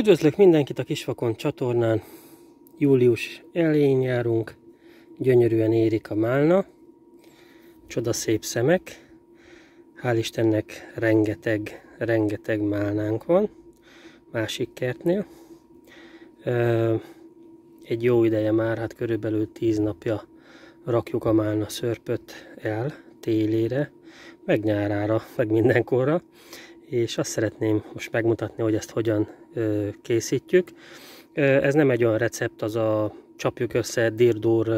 Üdvözlök mindenkit a Kisvakon csatornán. Július elén járunk, gyönyörűen érik a málna, szép szemek, hál' Istennek rengeteg, rengeteg málnánk van, másik kertnél. Egy jó ideje már, hát körülbelül 10 napja rakjuk a málna szörpöt el télére, meg nyárára, meg mindenkorra és azt szeretném most megmutatni, hogy ezt hogyan készítjük. Ez nem egy olyan recept, az a csapjuk össze, dirdór,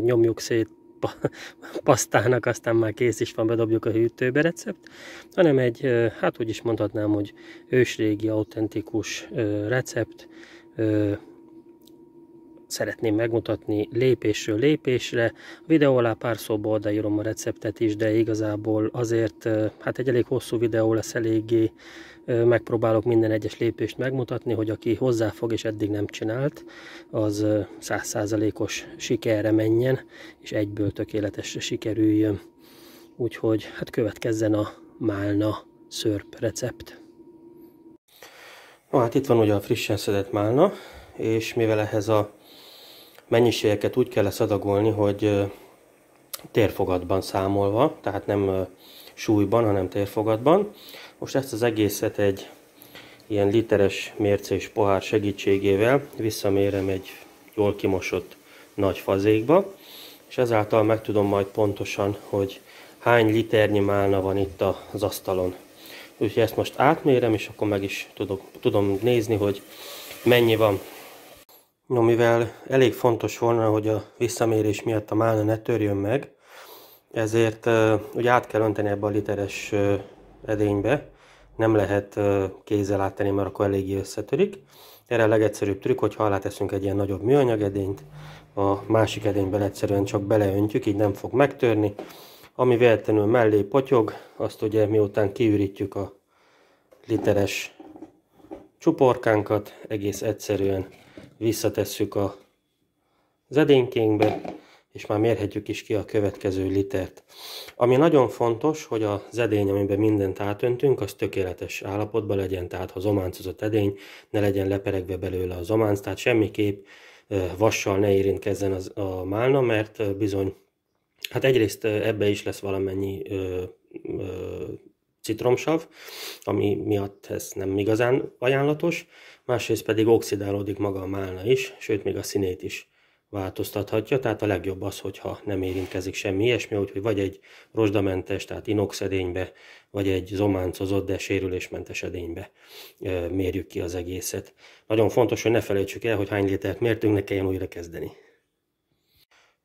nyomjuk szét pasztának, aztán már kész is van, bedobjuk a hűtőbe recept, hanem egy, hát úgy is mondhatnám, hogy ősrégi, autentikus recept, szeretném megmutatni lépésről lépésre. A videó alá pár szóba odaírom a receptet is, de igazából azért, hát egy elég hosszú videó lesz eléggé, megpróbálok minden egyes lépést megmutatni, hogy aki hozzáfog és eddig nem csinált, az 100%-os sikerre menjen, és egyből tökéletesre sikerüljön. Úgyhogy hát következzen a málna szörp recept. Na, hát itt van ugye a frissen szedett málna, és mivel ehhez a mennyiségeket úgy kell szadagolni, hogy térfogatban számolva, tehát nem súlyban, hanem térfogatban. Most ezt az egészet egy ilyen literes mércés pohár segítségével visszamérem egy jól kimosott nagy fazékba, és ezáltal meg tudom majd pontosan, hogy hány liternyi málna van itt az asztalon. Úgyhogy ezt most átmérem, és akkor meg is tudok, tudom nézni, hogy mennyi van No, mivel elég fontos volna, hogy a visszamérés miatt a málna ne törjön meg, ezért ugye át kell önteni ebbe a literes edénybe, nem lehet kézzel átteni, mert akkor eléggé összetörik. Erre a legegyszerűbb trükk, hogy ha teszünk egy ilyen nagyobb műanyag edényt, a másik edényben egyszerűen csak beleöntjük, így nem fog megtörni. Ami véletlenül mellé potyog, azt ugye miután kiürítjük a literes csuporkánkat, egész egyszerűen visszatesszük a zedénkénkbe, és már mérhetjük is ki a következő litert. Ami nagyon fontos, hogy a edény, amiben mindent átöntünk, az tökéletes állapotban legyen, tehát ha zománcozott edény, ne legyen leperegve belőle a zománc, tehát semmiképp vassal ne érintkezzen az, a málna, mert bizony, hát egyrészt ebbe is lesz valamennyi ö, ö, citromsav, ami miatt ez nem igazán ajánlatos, másrészt pedig oxidálódik maga a málna is, sőt még a színét is változtathatja, tehát a legjobb az, hogyha nem érintkezik semmi ilyesmi, úgyhogy vagy egy rozsdamentes, tehát inox edénybe, vagy egy zománcozott, de sérülésmentes edénybe mérjük ki az egészet. Nagyon fontos, hogy ne felejtsük el, hogy hány létert mértünk, ne kelljen újra kezdeni.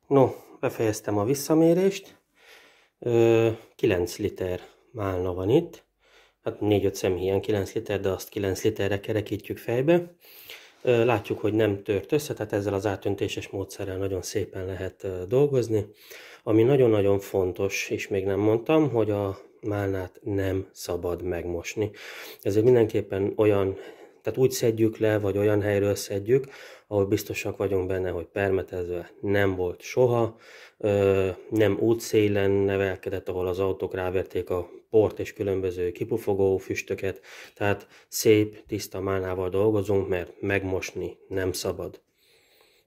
No, befejeztem a visszamérést. 9 liter málna van itt hát 4-5 hiány 9 liter, de azt 9 literre kerekítjük fejbe. Látjuk, hogy nem tört össze, tehát ezzel az átöntéses módszerrel nagyon szépen lehet dolgozni. Ami nagyon-nagyon fontos, és még nem mondtam, hogy a málnát nem szabad megmosni. Ezért mindenképpen olyan, tehát úgy szedjük le, vagy olyan helyről szedjük, ahol biztosak vagyunk benne, hogy permetezve nem volt soha, nem útszélen nevelkedett, ahol az autók ráverték a port és különböző kipufogó füstöket, tehát szép, tiszta málnával dolgozunk, mert megmosni nem szabad.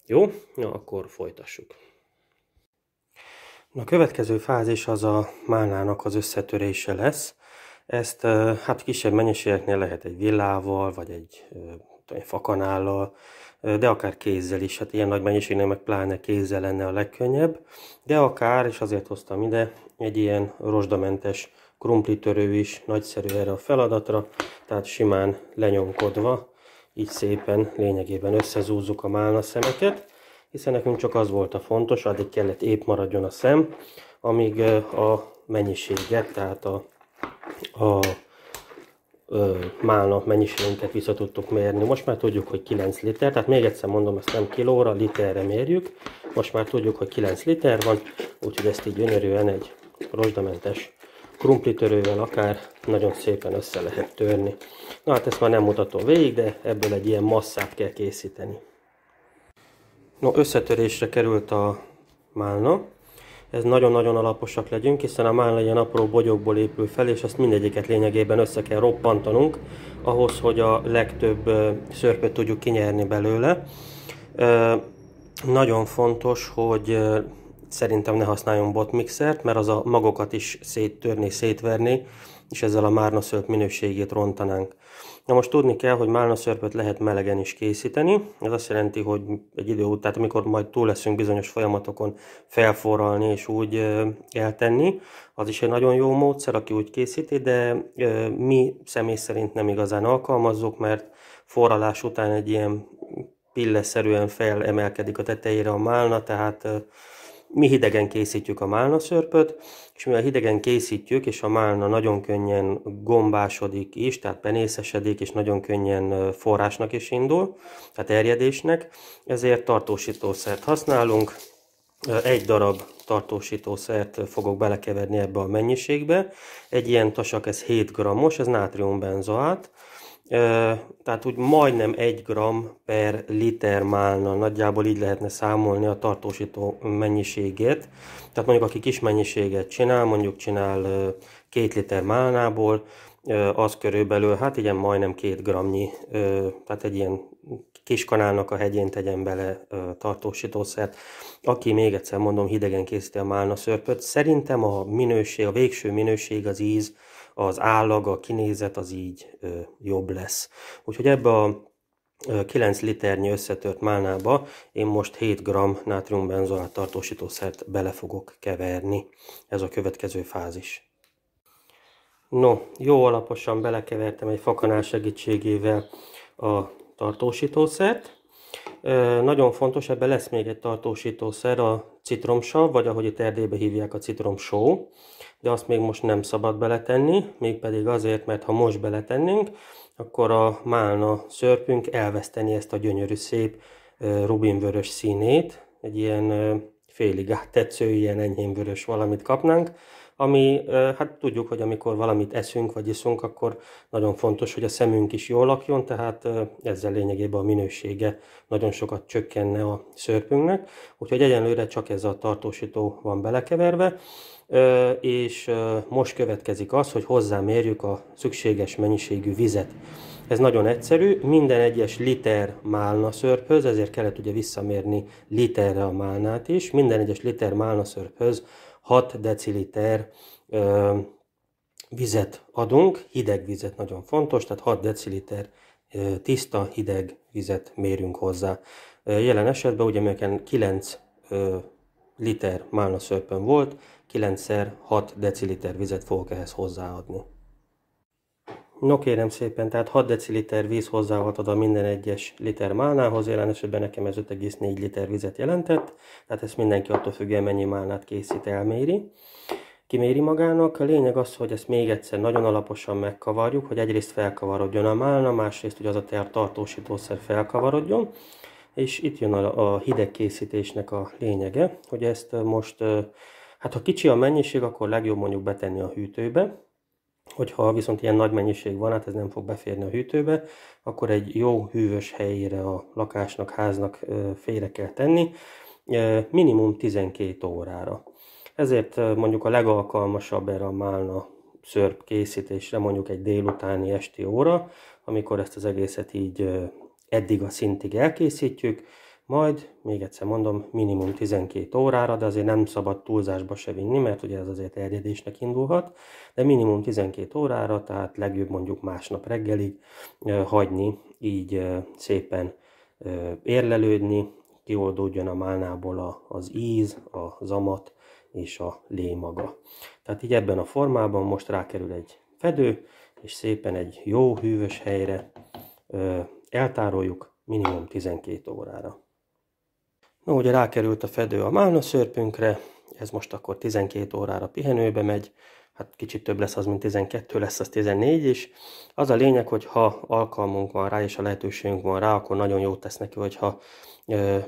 Jó? Na, akkor folytassuk. A következő fázis az a málnának az összetörése lesz. Ezt hát kisebb mennyiségeknél lehet egy villával, vagy egy tudom, fakanállal, de akár kézzel is, hát ilyen nagy mennyiségnél meg pláne kézzel lenne a legkönnyebb, de akár, és azért hoztam ide, egy ilyen rozsdamentes krumplitörő is nagyszerű erre a feladatra, tehát simán lenyomkodva, így szépen lényegében összezúzzuk a málna szemeket, hiszen nekünk csak az volt a fontos, addig kellett épp maradjon a szem, amíg a mennyisége, tehát a, a ö, málna mennyiségünket vissza tudtuk mérni. Most már tudjuk, hogy 9 liter, tehát még egyszer mondom, ezt nem kilóra, literre mérjük. Most már tudjuk, hogy 9 liter van, úgyhogy ezt így gyönyörűen egy rozsdamentes krumplitörővel akár nagyon szépen össze lehet törni. Na hát ezt már nem mutatom végig, de ebből egy ilyen masszát kell készíteni. No, összetörésre került a málna. Ez nagyon-nagyon alaposak legyünk, hiszen a málna ilyen apró bogyókból épül fel, és azt mindegyiket lényegében össze kell roppantanunk, ahhoz, hogy a legtöbb szörpöt tudjuk kinyerni belőle. Nagyon fontos, hogy szerintem ne használjon botmixert, mert az a magokat is széttörni, szétverni, és ezzel a szörp minőségét rontanánk. Na most tudni kell, hogy szörpöt lehet melegen is készíteni, ez azt jelenti, hogy egy idő után, tehát amikor majd túl leszünk bizonyos folyamatokon felforralni és úgy eltenni, az is egy nagyon jó módszer, aki úgy készíti, de mi személy szerint nem igazán alkalmazzuk, mert forralás után egy ilyen pilleszerűen felemelkedik a tetejére a málna, tehát mi hidegen készítjük a málna szörpöt, és mivel hidegen készítjük, és a málna nagyon könnyen gombásodik is, tehát penészesedik, és nagyon könnyen forrásnak is indul, tehát erjedésnek, ezért tartósítószert használunk. Egy darab tartósítószert fogok belekeverni ebbe a mennyiségbe. Egy ilyen tasak, ez 7 g-os, ez nátriumbenzoát, tehát úgy majdnem 1 g per liter málna, nagyjából így lehetne számolni a tartósító mennyiségét. Tehát mondjuk aki kis mennyiséget csinál, mondjuk csinál 2 liter málnából, az körülbelül, hát igen, majdnem 2 gramnyi, tehát egy ilyen kis kanálnak a hegyén tegyen bele tartósítószert. Aki még egyszer mondom, hidegen készíti a málna szörpöt. Szerintem a minőség, a végső minőség, az íz, az állag, a kinézet az így jobb lesz. Úgyhogy ebbe a 9 liternyi összetört málnába én most 7 g nátriumbenzonát tartósítószert bele fogok keverni. Ez a következő fázis. No, jó alaposan belekevertem egy fakanál segítségével a tartósítószert. Nagyon fontos, ebben lesz még egy tartósítószer, a citromsav, vagy ahogy itt Erdélybe hívják a citromsó de azt még most nem szabad beletenni, mégpedig azért, mert ha most beletennénk, akkor a málna szörpünk elveszteni ezt a gyönyörű szép rubinvörös színét, egy ilyen félig áttetsző, ilyen enyhén vörös valamit kapnánk, ami, hát tudjuk, hogy amikor valamit eszünk vagy iszunk, akkor nagyon fontos, hogy a szemünk is jól lakjon, tehát ezzel lényegében a minősége nagyon sokat csökkenne a szörpünknek, úgyhogy egyenlőre csak ez a tartósító van belekeverve, és most következik az, hogy hozzámérjük a szükséges mennyiségű vizet. Ez nagyon egyszerű, minden egyes liter málna szörphöz, ezért kellett ugye visszamérni literre a málnát is, minden egyes liter málna szörphöz 6 deciliter vizet adunk, hideg vizet nagyon fontos, tehát 6 deciliter tiszta hideg vizet mérünk hozzá. Jelen esetben ugye 9 liter málna szörpön volt, 9x6 deciliter vizet fogok ehhez hozzáadni. No kérem szépen, tehát 6 deciliter víz hozzáadhatod a minden egyes liter málnához, jelen esetben nekem ez 5,4 liter vizet jelentett, tehát ezt mindenki attól függően mennyi málnát készít elméri. Kiméri magának, a lényeg az, hogy ezt még egyszer nagyon alaposan megkavarjuk, hogy egyrészt felkavarodjon a málna, másrészt hogy az a tartósítószer felkavarodjon, és itt jön a, a hideg készítésnek a lényege, hogy ezt most, hát ha kicsi a mennyiség, akkor legjobb mondjuk betenni a hűtőbe, hogyha viszont ilyen nagy mennyiség van, hát ez nem fog beférni a hűtőbe, akkor egy jó hűvös helyére a lakásnak, háznak félre kell tenni, minimum 12 órára. Ezért mondjuk a legalkalmasabb erre a málna szörp készítésre mondjuk egy délutáni esti óra, amikor ezt az egészet így eddig a szintig elkészítjük, majd, még egyszer mondom, minimum 12 órára, de azért nem szabad túlzásba se vinni, mert ugye ez azért terjedésnek indulhat, de minimum 12 órára, tehát legjobb mondjuk másnap reggelig hagyni, így szépen érlelődni, kioldódjon a málnából a, az íz, a zamat és a maga. Tehát így ebben a formában most rákerül egy fedő, és szépen egy jó hűvös helyre eltároljuk minimum 12 órára. Na ugye rákerült a fedő a málna szörpünkre, ez most akkor 12 órára pihenőbe megy, hát kicsit több lesz az, mint 12, lesz az 14 is. Az a lényeg, hogy ha alkalmunk van rá, és a lehetőségünk van rá, akkor nagyon jót tesz neki, hogyha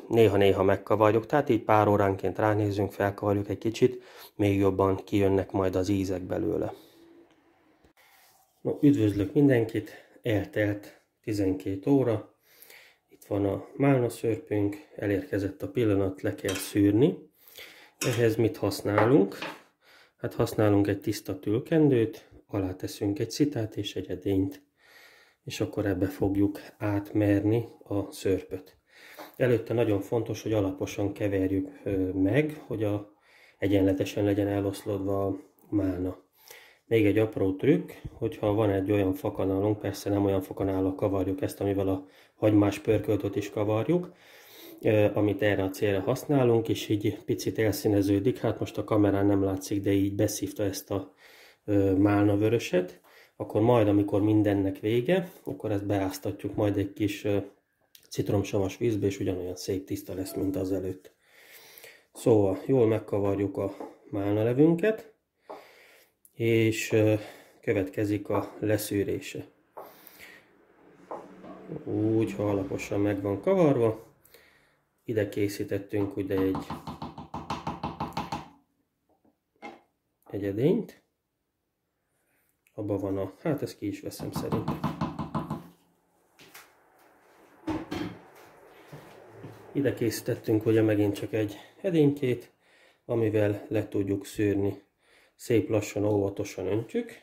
néha-néha megkavarjuk. Tehát így pár óránként ránézzünk, felkavarjuk egy kicsit, még jobban kijönnek majd az ízek belőle. No, üdvözlök mindenkit, eltelt 12 óra. Itt van a málna szörpünk, elérkezett a pillanat, le kell szűrni. Ehhez mit használunk? Hát használunk egy tiszta tülkendőt, alá teszünk egy citát és egy edényt, és akkor ebbe fogjuk átmerni a szörpöt. Előtte nagyon fontos, hogy alaposan keverjük meg, hogy a, egyenletesen legyen eloszlodva a málna. Még egy apró trükk, hogyha van egy olyan fakanálunk, persze nem olyan fakanállal kavarjuk ezt, amivel a hagymás pörköltöt is kavarjuk, amit erre a célra használunk, és így picit elszíneződik, hát most a kamerán nem látszik, de így beszívta ezt a málna vöröset, akkor majd, amikor mindennek vége, akkor ezt beáztatjuk majd egy kis citromsavas vízbe, és ugyanolyan szép tiszta lesz, mint az előtt. Szóval jól megkavarjuk a málna levünket, és következik a leszűrése. Úgy, ha alaposan meg van kavarva, ide készítettünk ugye egy, egy edényt, van a, hát ezt ki is veszem szerintem. Ide készítettünk ugye megint csak egy edénykét, amivel le tudjuk szűrni szép lassan, óvatosan öntjük,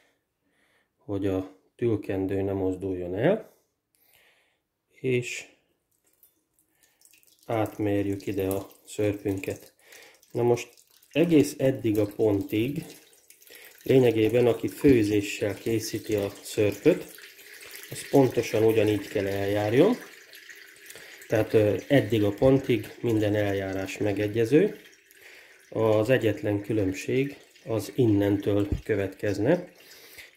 hogy a tülkendő ne mozduljon el, és átmérjük ide a szörpünket. Na most egész eddig a pontig, lényegében aki főzéssel készíti a szörpöt, az pontosan ugyanígy kell eljárjon. Tehát eddig a pontig minden eljárás megegyező. Az egyetlen különbség, az innentől következne,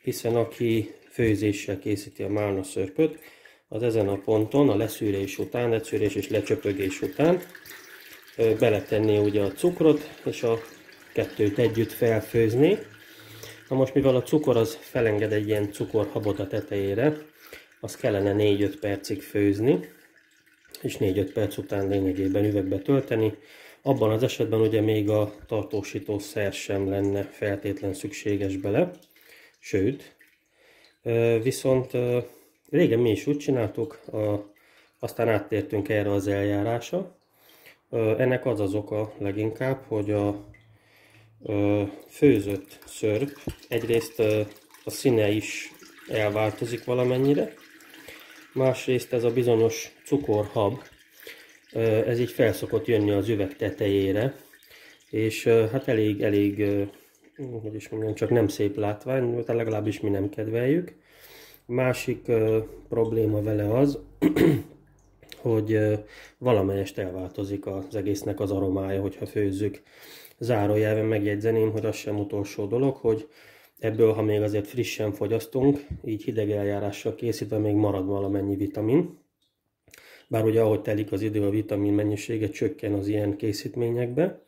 hiszen aki főzéssel készíti a málna szörpöt, az ezen a ponton, a leszűrés után, leszűrés és lecsöpögés után beletenné ugye a cukrot, és a kettőt együtt felfőzni. Na most mivel a cukor az felenged egy ilyen cukorhabot a tetejére, az kellene 4-5 percig főzni, és 4-5 perc után lényegében üvegbe tölteni, abban az esetben ugye még a tartósítószer sem lenne feltétlen szükséges bele, sőt, viszont régen mi is úgy csináltuk, aztán áttértünk erre az eljárásra. Ennek az az oka leginkább, hogy a főzött szörp egyrészt a színe is elváltozik valamennyire, másrészt ez a bizonyos cukorhab, ez így felszokott jönni az üveg tetejére, és hát elég, elég, hogy is mondjam, csak nem szép látvány, tehát legalábbis mi nem kedveljük. Másik probléma vele az, hogy valamelyest elváltozik az egésznek az aromája, hogyha főzzük. Zárójelben megjegyzeném, hogy az sem utolsó dolog, hogy ebből, ha még azért frissen fogyasztunk, így hideg eljárással készítve még marad valamennyi vitamin, bár ugye ahogy telik az idő, a vitamin mennyisége csökken az ilyen készítményekbe,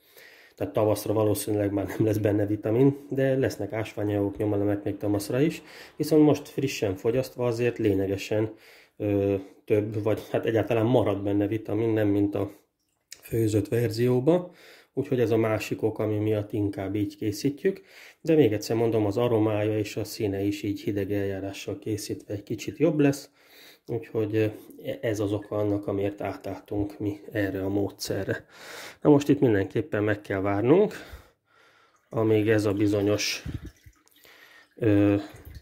tehát tavaszra valószínűleg már nem lesz benne vitamin, de lesznek ásványok, nyomelemek még tavaszra is, viszont most frissen fogyasztva azért lényegesen ö, több, vagy hát egyáltalán marad benne vitamin, nem mint a főzött verzióba, úgyhogy ez a másik ok, ami miatt inkább így készítjük, de még egyszer mondom, az aromája és a színe is így hideg eljárással készítve egy kicsit jobb lesz, Úgyhogy e-, ez az oka annak, amiért átálltunk mi erre a módszerre. Na most itt mindenképpen meg kell várnunk, amíg ez a bizonyos ö,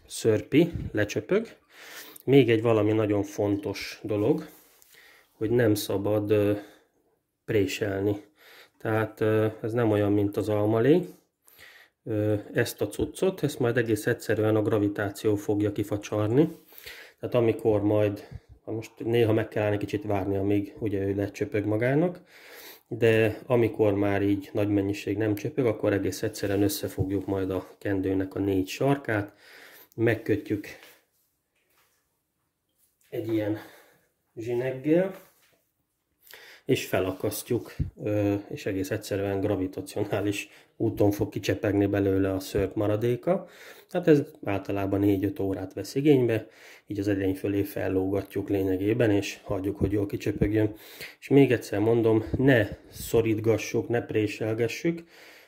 szörpi lecsöpög. Még egy valami nagyon fontos dolog, hogy nem szabad ö, préselni. Tehát ö, ez nem olyan, mint az almalé. Ö, ezt a cuccot, ezt majd egész egyszerűen a gravitáció fogja kifacsarni tehát amikor majd, most néha meg kell állni kicsit várni, amíg ugye ő lecsöpög magának, de amikor már így nagy mennyiség nem csöpög, akkor egész egyszerűen összefogjuk majd a kendőnek a négy sarkát, megkötjük egy ilyen zsineggel, és felakasztjuk, és egész egyszerűen gravitacionális úton fog kicsepegni belőle a szörp maradéka. Tehát ez általában 4-5 órát vesz igénybe, így az edény fölé fellógatjuk lényegében, és hagyjuk, hogy jól kicsöpögjön. És még egyszer mondom, ne szorítgassuk, ne préselgessük,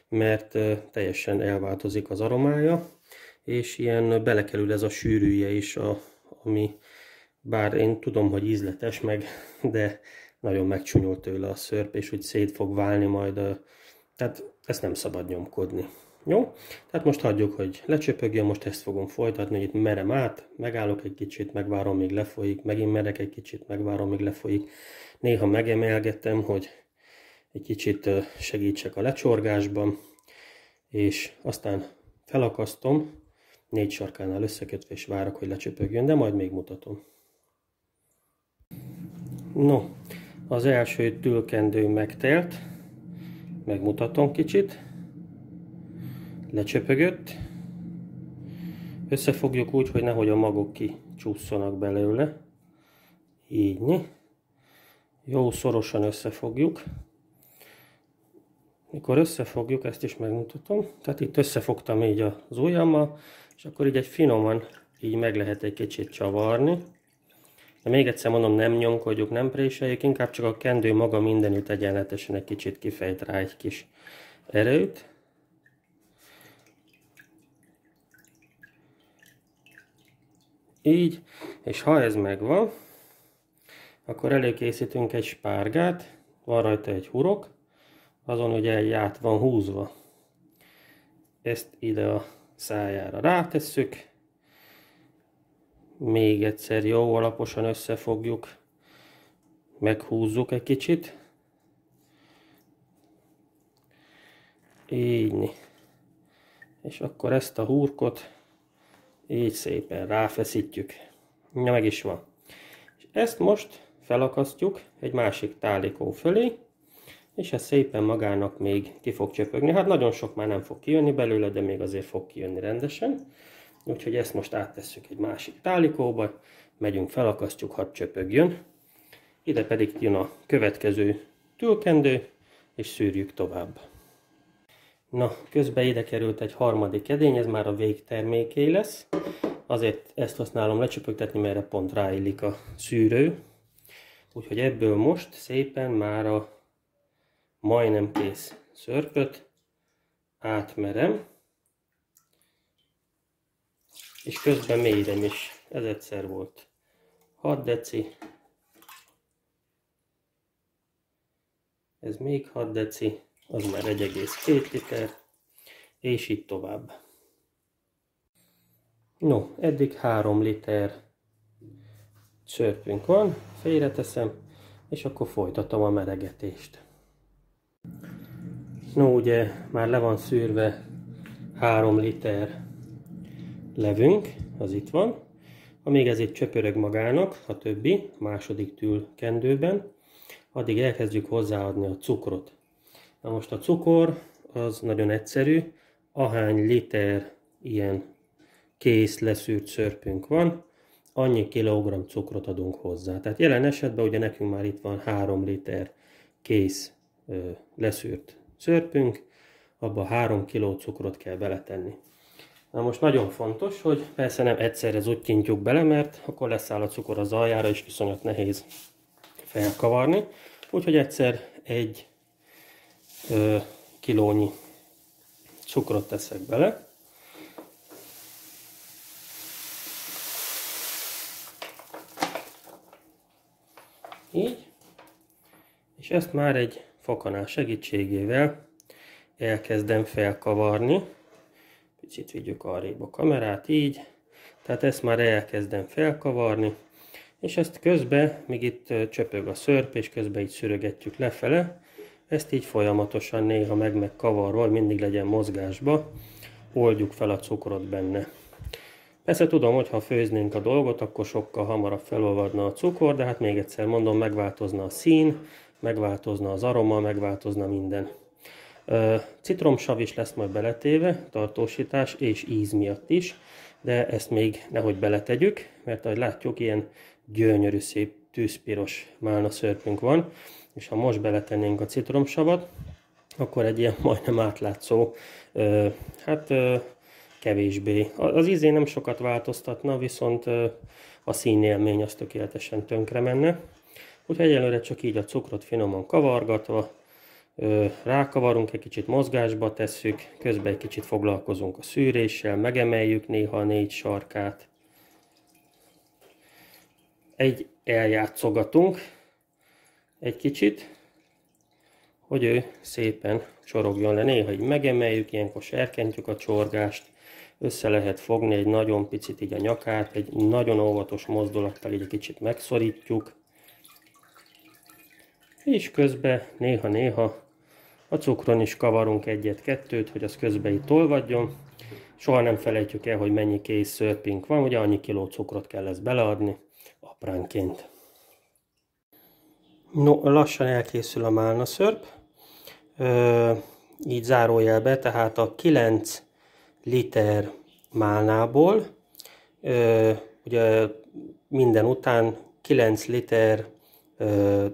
mert teljesen elváltozik az aromája, és ilyen belekerül ez a sűrűje is, a, ami bár én tudom, hogy ízletes meg, de nagyon megcsúnyult tőle a szörp, és úgy szét fog válni majd. Tehát ezt nem szabad nyomkodni. Jó? Tehát most hagyjuk, hogy lecsöpögjön, most ezt fogom folytatni, hogy itt merem át, megállok egy kicsit, megvárom, még lefolyik, megint merek egy kicsit, megvárom, még lefolyik. Néha megemelgetem, hogy egy kicsit segítsek a lecsorgásban, és aztán felakasztom, négy sarkánál összekötve, és várok, hogy lecsöpögjön, de majd még mutatom. No, az első tülkendő megtelt, megmutatom kicsit. Lecsöpögött. Összefogjuk úgy, hogy nehogy a magok kicsúszanak belőle. Így. Jó szorosan összefogjuk. Mikor összefogjuk, ezt is megmutatom. Tehát itt összefogtam így az ujjammal, és akkor így egy finoman így meg lehet egy kicsit csavarni. De még egyszer mondom, nem nyomkodjuk, nem préseljük, inkább csak a kendő maga mindenütt egyenletesen egy kicsit kifejt rá egy kis erőt. Így, és ha ez megvan, akkor előkészítünk egy spárgát, van rajta egy hurok, azon ugye egy át van húzva. Ezt ide a szájára rátesszük, még egyszer jó alaposan összefogjuk, meghúzzuk egy kicsit. Így. És akkor ezt a húrkot így szépen ráfeszítjük. Na meg is van. És ezt most felakasztjuk egy másik tálikó fölé, és ez szépen magának még ki fog csöpögni. Hát nagyon sok már nem fog kijönni belőle, de még azért fog kijönni rendesen. Úgyhogy ezt most áttesszük egy másik tálikóba, megyünk, felakasztjuk, hadd csöpögjön. Ide pedig jön a következő tülkendő, és szűrjük tovább. Na, közben ide került egy harmadik edény, ez már a végterméké lesz. Azért ezt használom lecsöpögtetni, mert erre pont ráillik a szűrő. Úgyhogy ebből most szépen már a majdnem kész szörpöt átmerem és közben mérem is. Ez egyszer volt. 6 deci. Ez még 6 deci, az már 1,2 liter, és így tovább. No, eddig 3 liter csörpünk van, félreteszem, és akkor folytatom a melegetést. No, ugye már le van szűrve 3 liter levünk, az itt van, amíg ez itt csöpörög magának, a többi, második tül kendőben, addig elkezdjük hozzáadni a cukrot. Na most a cukor az nagyon egyszerű, ahány liter ilyen kész leszűrt szörpünk van, annyi kilogramm cukrot adunk hozzá. Tehát jelen esetben ugye nekünk már itt van 3 liter kész ö, leszűrt szörpünk, abba 3 kiló cukrot kell beletenni. Na most nagyon fontos, hogy persze nem egyszerre zuttyintjuk bele, mert akkor leszáll a cukor az aljára, és iszonyat nehéz felkavarni. Úgyhogy egyszer egy ö, kilónyi cukrot teszek bele. Így. És ezt már egy fokanál segítségével elkezdem felkavarni. Picit vigyük arrébb a kamerát, így. Tehát ezt már elkezdem felkavarni. És ezt közben, még itt csöpög a szörp, és közben így szürögetjük lefele. Ezt így folyamatosan néha meg megkavarva, hogy mindig legyen mozgásba, oldjuk fel a cukrot benne. Persze tudom, hogy ha főznénk a dolgot, akkor sokkal hamarabb felolvadna a cukor, de hát még egyszer mondom, megváltozna a szín, megváltozna az aroma, megváltozna minden. Citromsav is lesz majd beletéve, tartósítás és íz miatt is, de ezt még nehogy beletegyük, mert ahogy látjuk, ilyen gyönyörű szép tűzpiros málna szörpünk van, és ha most beletennénk a citromsavat, akkor egy ilyen majdnem átlátszó, hát kevésbé. Az ízén nem sokat változtatna, viszont a színélmény az tökéletesen tönkre menne. Úgyhogy egyelőre csak így a cukrot finoman kavargatva, rákavarunk, egy kicsit mozgásba tesszük, közben egy kicsit foglalkozunk a szűréssel, megemeljük néha a négy sarkát. Egy eljátszogatunk egy kicsit, hogy ő szépen csorogjon le. Néha így megemeljük, ilyenkor serkentjük a csorgást, össze lehet fogni egy nagyon picit így a nyakát, egy nagyon óvatos mozdulattal így egy kicsit megszorítjuk, és közben néha-néha a cukron is kavarunk egyet-kettőt, hogy az közben itt tolvadjon. Soha nem felejtjük el, hogy mennyi kész szörpink van, ugye annyi kiló cukrot kell ezt beleadni apránként. No, lassan elkészül a málna szörp. Ö, így zárójelbe, tehát a 9 liter málnából, ö, ugye minden után 9 liter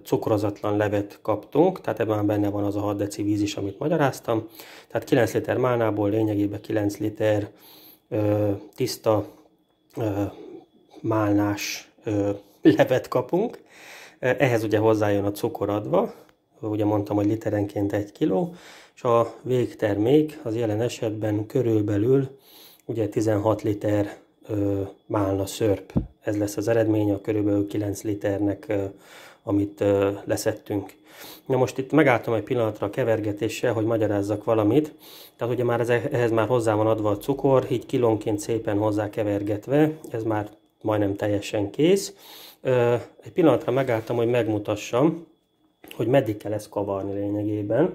cukrozatlan levet kaptunk, tehát ebben benne van az a 6 deci víz is, amit magyaráztam. Tehát 9 liter málnából lényegében 9 liter tiszta málnás levet kapunk. Ehhez ugye hozzájön a cukor adva, ugye mondtam, hogy literenként 1 kg, és a végtermék az jelen esetben körülbelül ugye 16 liter málna szörp. Ez lesz az eredmény a körülbelül 9 liternek amit leszettünk. Na most itt megálltam egy pillanatra a kevergetéssel, hogy magyarázzak valamit. Tehát ugye már ez, ehhez már hozzá van adva a cukor, így kilónként szépen hozzá kevergetve, ez már majdnem teljesen kész. Egy pillanatra megálltam, hogy megmutassam, hogy meddig kell ezt kavarni lényegében.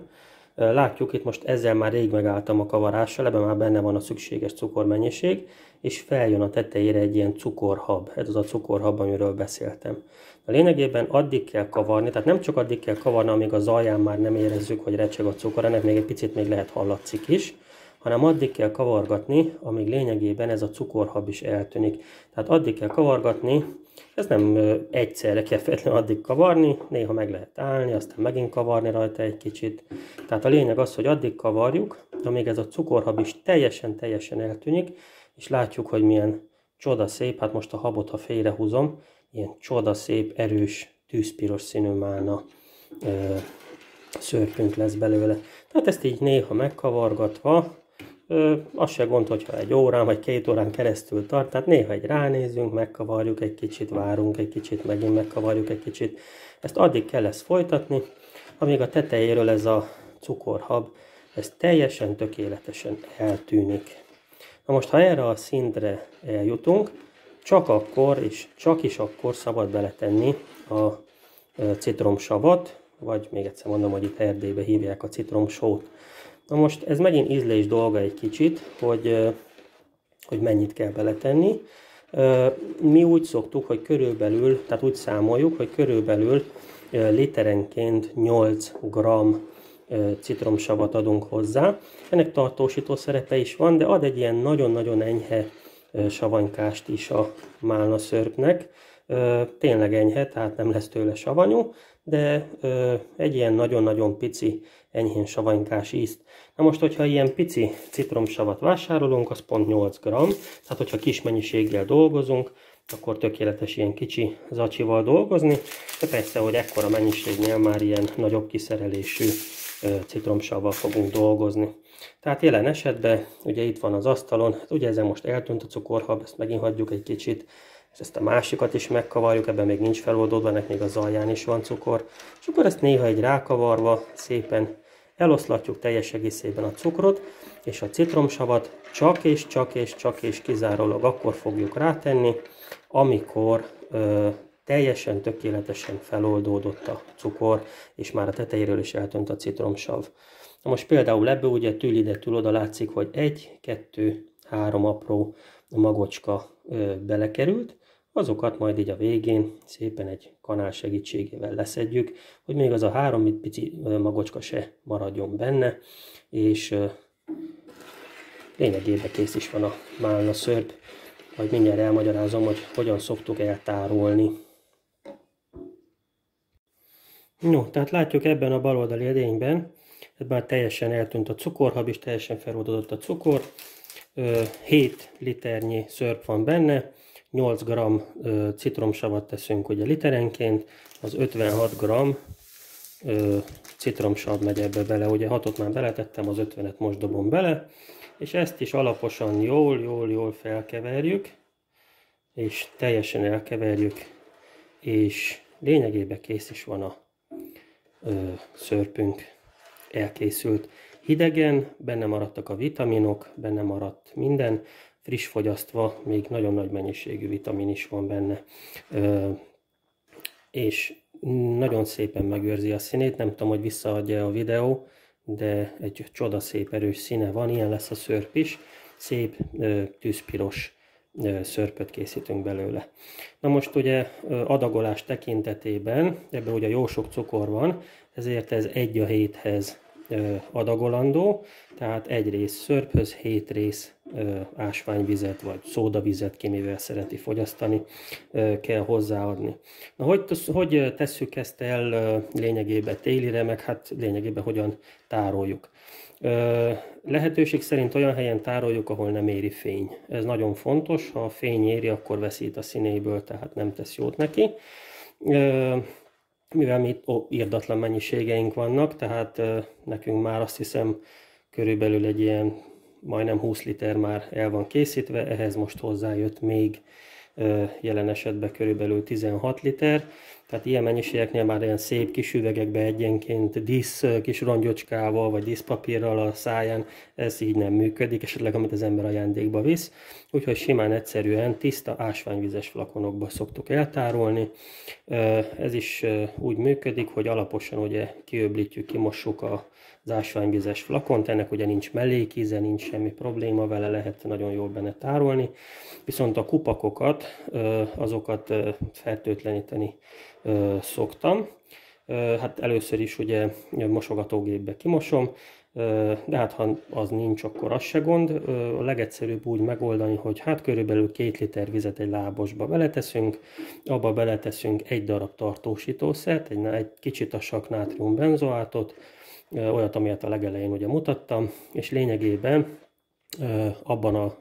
Látjuk, itt most ezzel már rég megálltam a kavarással, ebben már benne van a szükséges cukormennyiség, és feljön a tetejére egy ilyen cukorhab. Ez az a cukorhab, amiről beszéltem. A lényegében addig kell kavarni, tehát nem csak addig kell kavarni, amíg az alján már nem érezzük, hogy recseg a cukor, ennek még egy picit még lehet hallatszik is, hanem addig kell kavargatni, amíg lényegében ez a cukorhab is eltűnik. Tehát addig kell kavargatni, ez nem egyszerre kell feltétlenül addig kavarni, néha meg lehet állni, aztán megint kavarni rajta egy kicsit. Tehát a lényeg az, hogy addig kavarjuk, amíg ez a cukorhab is teljesen-teljesen eltűnik, és látjuk, hogy milyen csoda szép, hát most a habot, ha félrehúzom, ilyen csodaszép, erős, tűzpiros színű málna ö, szörpünk lesz belőle. Tehát ezt így néha megkavargatva, ö, az se gond, hogyha egy órán vagy két órán keresztül tart, tehát néha egy ránézünk, megkavarjuk egy kicsit, várunk egy kicsit, megint megkavarjuk egy kicsit. Ezt addig kell lesz folytatni, amíg a tetejéről ez a cukorhab, ez teljesen tökéletesen eltűnik. Na most, ha erre a szintre eljutunk, csak akkor és csak is akkor szabad beletenni a citromsavat, vagy még egyszer mondom, hogy itt Erdélybe hívják a citromsót. Na most ez megint ízlés dolga egy kicsit, hogy, hogy mennyit kell beletenni. Mi úgy szoktuk, hogy körülbelül, tehát úgy számoljuk, hogy körülbelül literenként 8 g citromsavat adunk hozzá. Ennek tartósító szerepe is van, de ad egy ilyen nagyon-nagyon enyhe savanykást is a málna szörpnek. Tényleg enyhe, tehát nem lesz tőle savanyú, de egy ilyen nagyon-nagyon pici, enyhén savanykás ízt. Na most, hogyha ilyen pici citromsavat vásárolunk, az pont 8 g, tehát hogyha kis mennyiséggel dolgozunk, akkor tökéletes ilyen kicsi zacsival dolgozni, de persze, hogy ekkora mennyiségnél már ilyen nagyobb kiszerelésű citromsavval fogunk dolgozni. Tehát jelen esetben, ugye itt van az asztalon, hát ugye ezen most eltűnt a cukorhab, ezt megint hagyjuk egy kicsit, és ezt a másikat is megkavarjuk, ebben még nincs feloldódva, ennek még az alján is van cukor, és akkor ezt néha egy rákavarva szépen eloszlatjuk teljes egészében a cukrot, és a citromsavat csak és csak és csak és kizárólag akkor fogjuk rátenni, amikor ö, teljesen tökéletesen feloldódott a cukor, és már a tetejéről is eltönt a citromsav. Na most például ebből ugye tűl ide tűl oda látszik, hogy egy, kettő, három apró magocska ö, belekerült, azokat majd így a végén szépen egy kanál segítségével leszedjük, hogy még az a három pici magocska se maradjon benne, és ö, lényegében kész is van a málna szörp, majd mindjárt elmagyarázom, hogy hogyan szoktuk eltárolni No, tehát látjuk ebben a baloldali edényben, hogy már teljesen eltűnt a cukorhab, és teljesen feloldódott a cukor. 7 liternyi szörp van benne, 8 g citromsavat teszünk ugye literenként, az 56 g citromsav megy ebbe bele, ugye 6-ot már beletettem, az 50-et most dobom bele, és ezt is alaposan jól-jól-jól felkeverjük, és teljesen elkeverjük, és lényegében kész is van a szörpünk elkészült. Hidegen benne maradtak a vitaminok, benne maradt minden, friss fogyasztva még nagyon nagy mennyiségű vitamin is van benne. És nagyon szépen megőrzi a színét, nem tudom, hogy visszaadja a videó, de egy csodaszép erős színe van, ilyen lesz a szörp is, szép tűzpiros szörpöt készítünk belőle. Na most ugye adagolás tekintetében, ebben ugye jó sok cukor van, ezért ez egy a héthez adagolandó, tehát egy rész szörphöz, hét rész ásványvizet vagy szódavizet, ki mivel szereti fogyasztani, kell hozzáadni. Na, hogy, hogy tesszük ezt el lényegében télire, meg hát lényegében hogyan tároljuk? Lehetőség szerint olyan helyen tároljuk, ahol nem éri fény. Ez nagyon fontos, ha a fény éri, akkor veszít a színéből, tehát nem tesz jót neki mivel mi ó, írdatlan mennyiségeink vannak, tehát nekünk már azt hiszem körülbelül egy ilyen majdnem 20 liter már el van készítve, ehhez most hozzájött még jelen esetben körülbelül 16 liter, tehát ilyen mennyiségeknél már ilyen szép kis üvegekbe egyenként dísz kis rongyocskával vagy díszpapírral a száján, ez így nem működik, esetleg amit az ember ajándékba visz. Úgyhogy simán egyszerűen tiszta ásványvizes flakonokba szoktuk eltárolni. Ez is úgy működik, hogy alaposan ugye kiöblítjük, kimossuk az ásványvizes flakont, ennek ugye nincs mellékíze, nincs semmi probléma, vele lehet nagyon jól benne tárolni, viszont a kupakokat, azokat fertőtleníteni szoktam. Hát először is ugye mosogatógépbe kimosom, de hát ha az nincs, akkor az se gond. A legegyszerűbb úgy megoldani, hogy hát körülbelül két liter vizet egy lábosba beleteszünk, abba beleteszünk egy darab tartósítószert, egy, egy kicsit a saknátrium benzoátot, olyat, amilyet a legelején ugye mutattam, és lényegében abban a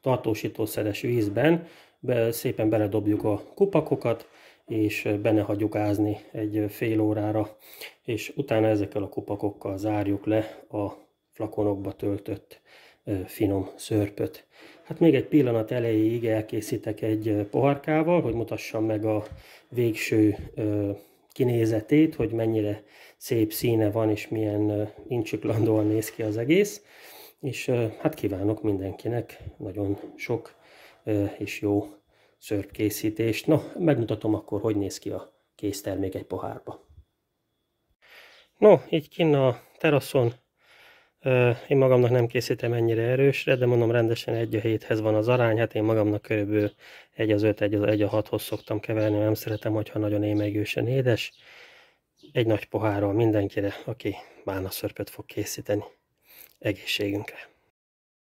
tartósítószeres vízben szépen beledobjuk a kupakokat, és benne hagyjuk ázni egy fél órára, és utána ezekkel a kupakokkal zárjuk le a flakonokba töltött finom szörpöt. Hát még egy pillanat elejéig elkészítek egy poharkával, hogy mutassam meg a végső kinézetét, hogy mennyire szép színe van, és milyen incsiklandóan néz ki az egész. És hát kívánok mindenkinek nagyon sok és jó szörpkészítést. No, megmutatom akkor, hogy néz ki a késztermék egy pohárba. No, így kinn a teraszon én magamnak nem készítem ennyire erősre, de mondom rendesen egy a héthez hez van az arány, hát én magamnak körülbelül egy az öt, egy az egy a hathoz szoktam keverni, nem szeretem, hogyha nagyon émegősen édes. Egy nagy pohárral mindenkire, aki bánaszörpöt fog készíteni egészségünkre.